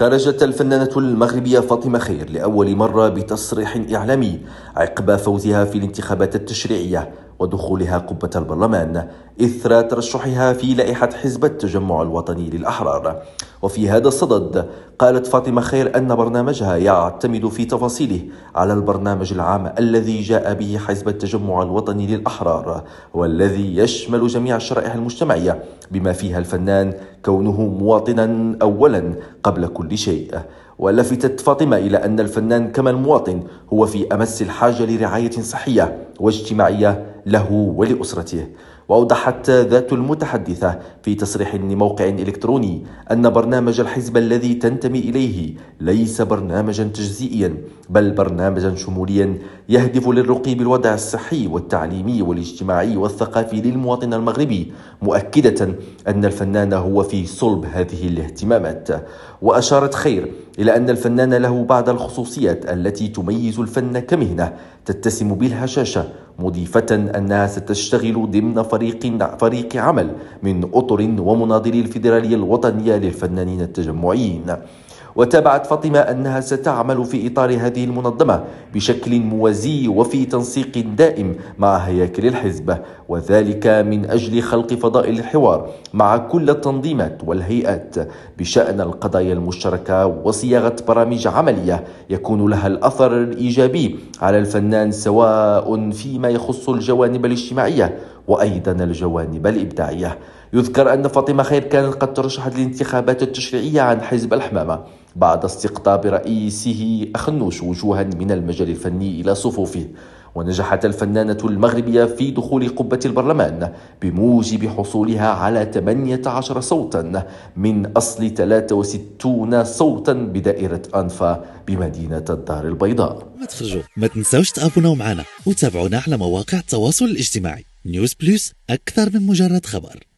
خرجت الفنانة المغربية فاطمة خير لأول مرة بتصريح إعلامي عقب فوزها في الانتخابات التشريعية ودخولها قبة البرلمان إثر ترشحها في لائحة حزب التجمع الوطني للأحرار وفي هذا الصدد قالت فاطمة خير أن برنامجها يعتمد في تفاصيله على البرنامج العام الذي جاء به حزب التجمع الوطني للأحرار والذي يشمل جميع الشرائح المجتمعية بما فيها الفنان كونه مواطنا أولا قبل كل شيء ولفتت فاطمة إلى أن الفنان كما المواطن هو في أمس الحاجة لرعاية صحية واجتماعية له ولأسرته وأوضحت ذات المتحدثة في تصريح لموقع إلكتروني أن برنامج الحزب الذي تنتمي إليه ليس برنامجا تجزئيا بل برنامجا شموليا يهدف للرقي بالوضع الصحي والتعليمي والاجتماعي والثقافي للمواطن المغربي مؤكدة أن الفنان هو في صلب هذه الاهتمامات وأشارت خير إلى أن الفنان له بعض الخصوصيات التي تميز الفن كمهنة تتسم بالهشاشة مضيفة أنها ستشتغل ضمن فريق فريق عمل من أطر ومناضلي الفيدرالية الوطنية للفنانين التجمعيين وتابعت فاطمة أنها ستعمل في إطار هذه المنظمة بشكل موازي وفي تنسيق دائم مع هياكل الحزب وذلك من أجل خلق فضاء الحوار مع كل التنظيمات والهيئات بشأن القضايا المشتركة وصياغة برامج عملية يكون لها الأثر الإيجابي على الفنان سواء فيما يخص الجوانب الاجتماعية وأيضا الجوانب الإبداعية يذكر أن فاطمة خير كانت قد ترشحت للانتخابات التشريعية عن حزب الحمامة بعد استقطاب رئيسه أخنوش وجوها من المجال الفني إلى صفوفه ونجحت الفنانة المغربية في دخول قبة البرلمان بموجب حصولها على 18 صوتا من أصل 63 صوتا بدائرة أنفا بمدينة الدار البيضاء ما تخرجوا ما تنساوش تابوناو معنا وتابعونا على مواقع التواصل الاجتماعي نيوز بلوس أكثر من مجرد خبر